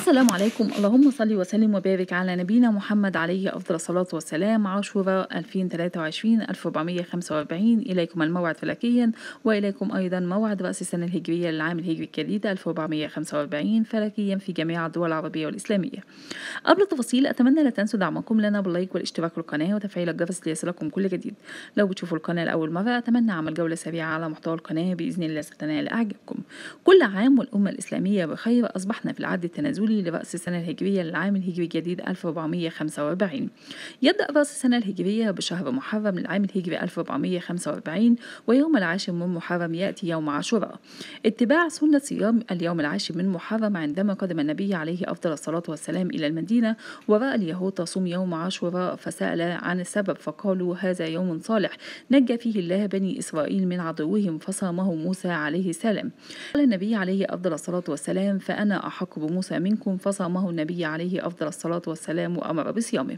السلام عليكم اللهم صل وسلم وبارك على نبينا محمد عليه أفضل الصلاة والسلام عاشوراء 2023 1445 إليكم الموعد فلكيا وإليكم أيضا موعد رأس السنة الهجرية للعام الهجري الجديد 1445 فلكيا في جميع الدول العربية والإسلامية قبل التفاصيل أتمنى لا تنسوا دعمكم لنا باللايك والاشتراك للقناة وتفعيل الجرس ليصلكم كل جديد لو بتشوفوا القناة لأول مرة أتمنى أعمل جولة سريعة على محتوى القناة بإذن الله ستنال اعجابكم. كل عام والأمة الإسلامية بخير أصبحنا في العد التنازلي النزول لرأس السنة الهجرية للعام الهجري الجديد 1445 يبدأ رأس السنة الهجرية بشهر محرم للعام الهجري 1445 ويوم العاشر من محرم يأتي يوم عاشوراء اتباع سنة صيام اليوم العاشر من محرم عندما قدم النبي عليه أفضل الصلاة والسلام إلى المدينة ورأى اليهود تصوم يوم عاشوراء فسأل عن السبب فقالوا هذا يوم صالح نجى فيه الله بني إسرائيل من عدوهم فصامه موسى عليه السلام قال النبي عليه أفضل الصلاة والسلام فأنا أحق بموسى منكم فصامه النبي عليه أفضل الصلاة والسلام وأمر بصيامه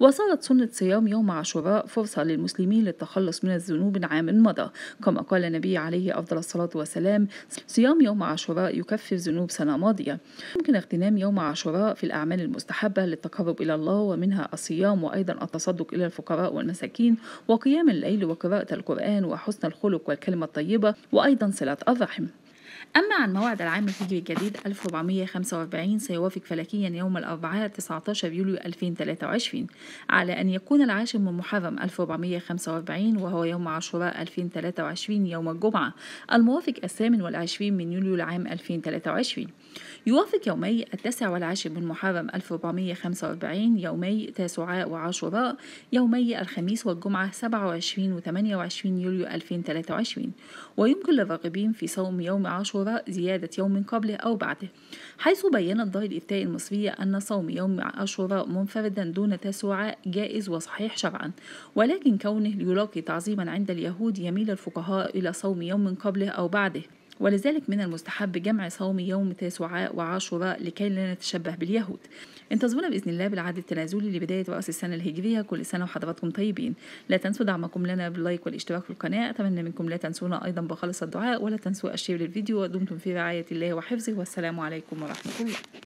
وصارت سنة صيام يوم عاشوراء فرصة للمسلمين للتخلص من الذنوب عام مضى كما قال النبي عليه أفضل الصلاة والسلام صيام يوم عاشوراء يكفر ذنوب سنة ماضية يمكن اغتنام يوم عاشوراء في الأعمال المستحبة للتقرب إلى الله ومنها الصيام وأيضا التصدق إلى الفقراء والمساكين وقيام الليل وقراءة القرآن وحسن الخلق والكلمة الطيبة وأيضا صلاة الرحم أما عن موعد العام الهجري الجديد 1445 سيوافق فلكيا يوم الأربعاء 19 يوليو 2023 على أن يكون العاشر من محرم 1445 وهو يوم عاشوراء 2023 يوم الجمعة الموافق الثامن والعشرين من يوليو العام 2023 يوافق يومي التاسع والعاشر من محرم 1445 يومي تاسعاء وعاشوراء يومي الخميس والجمعة 27 و 28 يوليو 2023 ويمكن للراغبين في صوم يوم عاشوراء عاشوراء زيادة يوم قبله أو بعده حيث بين الدار الإفتاء المصرية أن صوم يوم عاشوراء منفردا دون تسوعة جائز وصحيح شرعا ولكن كونه يلاقي تعظيما عند اليهود يميل الفقهاء إلى صوم يوم قبله أو بعده ولذلك من المستحب جمع صوم يوم تاسوعاء وعاشوراء لكي لا نتشبه باليهود انتظرونا بإذن الله بالعهد التنازلي لبداية رأس السنة الهجرية كل سنة وحضراتكم طيبين لا تنسوا دعمكم لنا باللايك والاشتراك في القناة أتمنى منكم لا تنسونا أيضا بخالص الدعاء ولا تنسوا الشير للفيديو ودمتم في رعاية الله وحفظه والسلام عليكم ورحمة الله